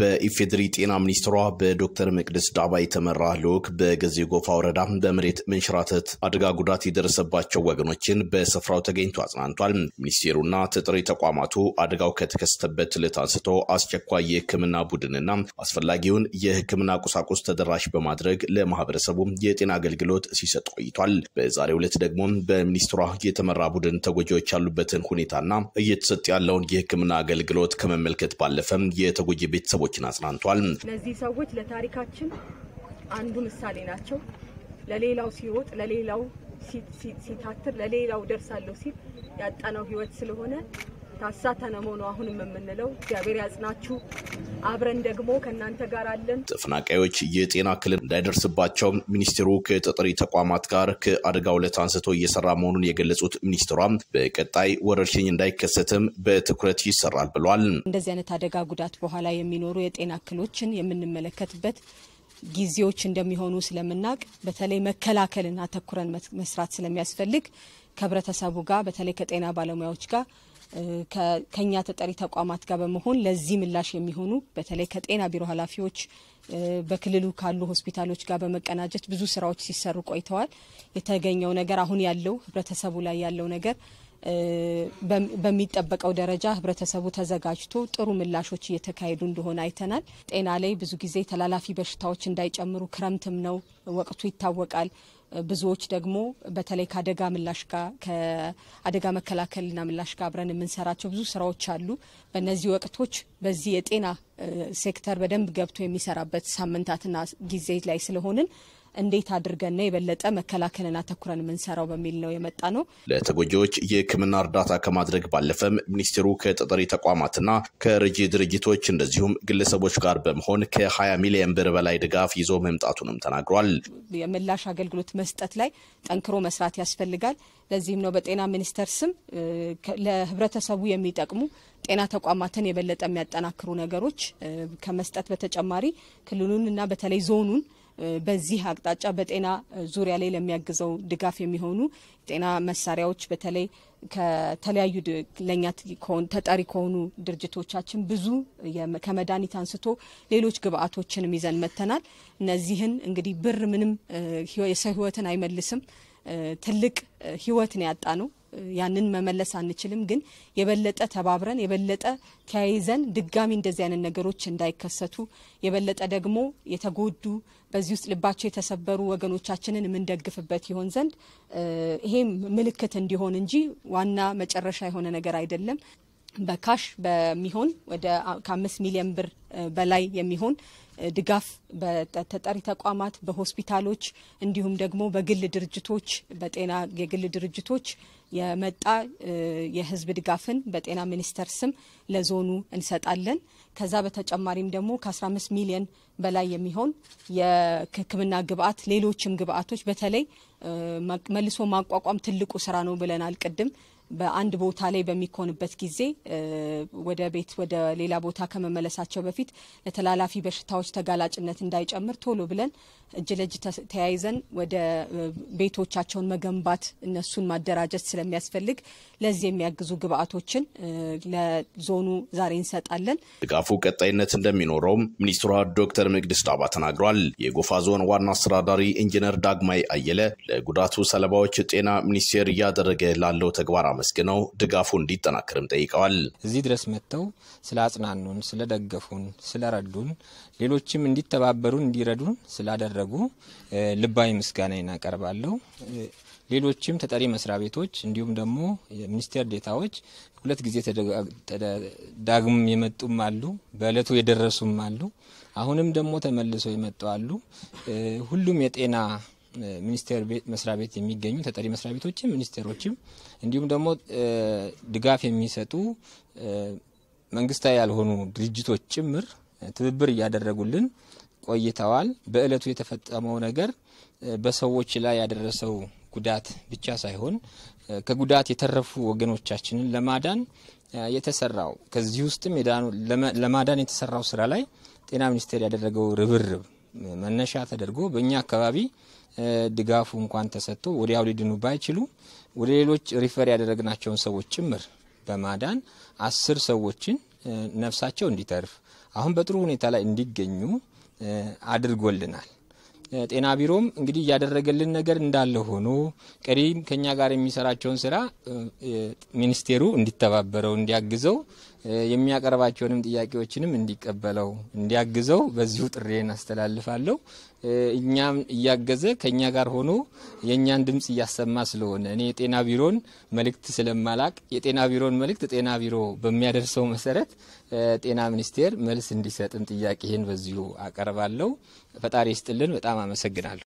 በኢፌድሪ ጤና ሚኒስትሯ በዶክተር መቅደስ ዳባ የተመራ ልዑክ በገዜ ጎፋ ወረዳ በመሬት መንሸራተት አደጋ ጉዳት የደረሰባቸው ወገኖችን በስፍራው ተገኝቶ አጽናንቷል። ሚኒስቴሩና ተጠሪ ተቋማቱ አደጋው ከተከሰተበት ዕለት አንስቶ አስቸኳይ የሕክምና ቡድንና አስፈላጊውን የሕክምና ቁሳቁስ ተደራሽ በማድረግ ለማህበረሰቡ የጤና አገልግሎት ሲሰጥ ቆይቷል። በዛሬው ዕለት ደግሞ በሚኒስትሯ የተመራ ቡድን ተጎጂዎች ያሉበትን ሁኔታና እየተሰጠ ያለውን የሕክምና አገልግሎት ከመመልከት ባለፈም የተጎጂ ቤት ሰዎችን አጽናንቷል። እነዚህ ሰዎች ለታሪካችን አንዱ ምሳሌ ናቸው። ለሌላው ሲሮጥ፣ ለሌላው ሲታትር፣ ለሌላው ደርሳለሁ ሲል ያጣነው ህይወት ስለሆነ ታሳተነ መሆኑ አሁንም የምንለው እግዚአብሔር ያጽናችሁ። አብረን ደግሞ ከእናንተ ጋር አለን። ተፈናቃዮች የጤና እክል እንዳይደርስባቸው ሚኒስቴሩ ከተጠሪ ተቋማት ጋር ከአደጋው ዕለት አንስቶ እየሰራ መሆኑን የገለጹት ሚኒስትሯም በቀጣይ ወረርሽኝ እንዳይከሰትም በትኩረት ይሰራል ብሏል። እንደዚህ አይነት አደጋ ጉዳት በኋላ የሚኖሩ የጤና እክሎችን የምንመለከትበት ጊዜዎች እንደሚሆኑ ስለምናውቅ በተለይ መከላከልን አተኩረን መስራት ስለሚያስፈልግ ከህብረተሰቡ ጋር በተለይ ከጤና ባለሙያዎች ጋር ከኛ ተጠሪ ተቋማት ጋር በመሆን ለዚህ ምላሽ የሚሆኑ በተለይ ከጤና ቢሮ ኃላፊዎች በክልሉ ካሉ ሆስፒታሎች ጋር በመቀናጀት ብዙ ስራዎች ሲሰሩ ቆይተዋል። የተገኘው ነገር አሁን ያለው ህብረተሰቡ ላይ ያለው ነገር በሚጠበቀው ደረጃ ህብረተሰቡ ተዘጋጅቶ ጥሩ ምላሾች እየተካሄዱ እንደሆነ አይተናል። ጤና ላይ ብዙ ጊዜ ተላላፊ በሽታዎች እንዳይጨምሩ ክረምትም ነው ወቅቱ ይታወቃል። ብዙዎች ደግሞ በተለይ ከአደጋ ምላሽ ጋር ከአደጋ መከላከልና ምላሽ ጋር አብረን የምንሰራቸው ብዙ ስራዎች አሉ። በእነዚህ ወቅቶች በዚህ የጤና ሴክተር በደንብ ገብቶ የሚሰራበት ሳምንታትና ጊዜ ላይ ስለሆንን እንዴት አድርገን የበለጠ መከላከልን አተኩረን የምንሰራው በሚል ነው የመጣ ነው። ለተጎጂዎች የሕክምና እርዳታ ከማድረግ ባለፈም ሚኒስቴሩ ከጠጠሪ ተቋማትና ከረጂ ድርጅቶች እንደዚሁም ግለሰቦች ጋር በመሆን ከ20 ሚሊዮን ብር በላይ ድጋፍ ይዞ መምጣቱንም ተናግሯል። የምላሽ አገልግሎት መስጠት ላይ ጠንክሮ መስራት ያስፈልጋል። ለዚህም ነው በጤና ሚኒስቴር ስም ለህብረተሰቡ የሚጠቅሙ ጤና ተቋማትን የበለጠ የሚያጠናክሩ ነገሮች ከመስጠት በተጨማሪ ክልሉን እና በተለይ ዞኑን በዚህ አቅጣጫ በጤና ዙሪያ ላይ ለሚያግዘው ድጋፍ የሚሆኑ ጤና መሳሪያዎች በተለይ ከተለያዩ ለኛ ተጠሪ ከሆኑ ድርጅቶቻችን ብዙ ከመድኃኒት አንስቶ ሌሎች ግብአቶችንም ይዘን መጥተናል። እነዚህን እንግዲህ ብር ምንም የሰው ህይወትን አይመልስም። ትልቅ ህይወትን ያጣ ነው። ያንን መመለስ አንችልም፣ ግን የበለጠ ተባብረን የበለጠ ተያይዘን ድጋሚ እንደዚህ አይነት ነገሮች እንዳይከሰቱ የበለጠ ደግሞ የተጎዱ በዚህ ውስጥ ልባቸው የተሰበሩ ወገኖቻችንን የምንደግፍበት ይሆን ዘንድ ይሄም ምልክት እንዲሆን እንጂ ዋና መጨረሻ የሆነ ነገር አይደለም። በካሽ በሚሆን ወደ ከአምስት ሚሊዮን ብር በላይ የሚሆን ድጋፍ በተጠሪ ተቋማት፣ በሆስፒታሎች እንዲሁም ደግሞ በግል ድርጅቶች በጤና የግል ድርጅቶች የመጣ የህዝብ ድጋፍን በጤና ሚኒስቴር ስም ለዞኑ እንሰጣለን። ከዛ በተጨማሪም ደግሞ ከ15 ሚሊዮን በላይ የሚሆን የሕክምና ግብአት፣ ሌሎችም ግብአቶች በተለይ መልሶ ማቋቋም ትልቁ ስራ ነው ብለናል ቅድም በአንድ ቦታ ላይ በሚኮንበት ጊዜ ወደ ቤት ወደ ሌላ ቦታ ከመመለሳቸው በፊት ለተላላፊ በሽታዎች ተጋላጭነት እንዳይጨምር ቶሎ ብለን እጅ ለእጅ ተያይዘን ወደ ቤቶቻቸውን መገንባት እነሱን ማደራጀት ስለሚያስፈልግ ለዚህ የሚያግዙ ግብአቶችን ለዞኑ ዛሬ እንሰጣለን። ድጋፉ ቀጣይነት እንደሚኖረውም ሚኒስትሯ ዶክተር ምግድስ ዳባ ተናግሯል። የጎፋ ዞን ዋና አስተዳዳሪ ኢንጂነር ዳግማይ አየለ ለጉዳቱ ሰለባዎች ጤና ሚኒስቴር እያደረገ ላለው ተግባር አመስግነው ድጋፉ እንዲጠናከርም ጠይቀዋል። እዚህ ድረስ መጥተው ስላጽናኑን፣ ስለደገፉን፣ ስለረዱን ሌሎችም እንዲተባበሩን እንዲረዱን ስላደረጉ ልባዊ ምስጋና ይናቀርባለሁ። ሌሎችም ተጠሪ መስሪያ ቤቶች እንዲሁም ደግሞ ሚኒስቴር ዴታዎች ሁለት ጊዜ ዳግም የመጡም አሉ፣ በእለቱ የደረሱም አሉ፣ አሁንም ደግሞ ተመልሶ የመጡ አሉ። ሁሉም የጤና ሚኒስቴር መስሪያ ቤት የሚገኙ ተጠሪ መስሪያ ቤቶችም ሚኒስቴሮችም እንዲሁም ደግሞ ድጋፍ የሚሰጡ መንግስታዊ ያልሆኑ ድርጅቶች ጭምር ትብብር እያደረጉልን ቆይተዋል። በእለቱ የተፈጸመው ነገር በሰዎች ላይ ያደረሰው ጉዳት ብቻ ሳይሆን ከጉዳት የተረፉ ወገኖቻችንን ለማዳን የተሰራው ከዚህ ውስጥም ለማዳን የተሰራው ስራ ላይ ጤና ሚኒስቴር ያደረገው ርብርብ መነሻ ተደርጎ በእኛ አካባቢ ድጋፉ እንኳን ተሰጥቶ ወዲያው ሊድኑ ባይችሉ ወደ ሌሎች ሪፈር ያደረግናቸውን ሰዎች ጭምር በማዳን አስር ሰዎችን ነፍሳቸው እንዲተርፍ አሁን በጥሩ ሁኔታ ላይ እንዲገኙ አድርጎልናል። ጤና ቢሮም እንግዲህ እያደረገልን ነገር እንዳለ ሆኖ ቀሪም ከኛ ጋር የሚሰራቸውን ስራ ሚኒስቴሩ እንዲተባበረው እንዲያግዘው የሚያቀርባቸውንም ጥያቄዎችንም እንዲቀበለው እንዲያግዘው በዚሁ ጥሬን አስተላልፋለሁ። እኛም እያገዘ ከኛ ጋር ሆኖ የእኛን ድምፅ እያሰማ ስለሆነ እኔ የጤና ቢሮን መልእክት ስለማላቅ የጤና ቢሮን መልእክት ጤና ቢሮ በሚያደርሰው መሰረት ጤና ሚኒስቴር መልስ እንዲሰጥም ጥያቄህን በዚሁ አቀርባለሁ። ፈጣሪ ይስጥልን። በጣም አመሰግናለሁ።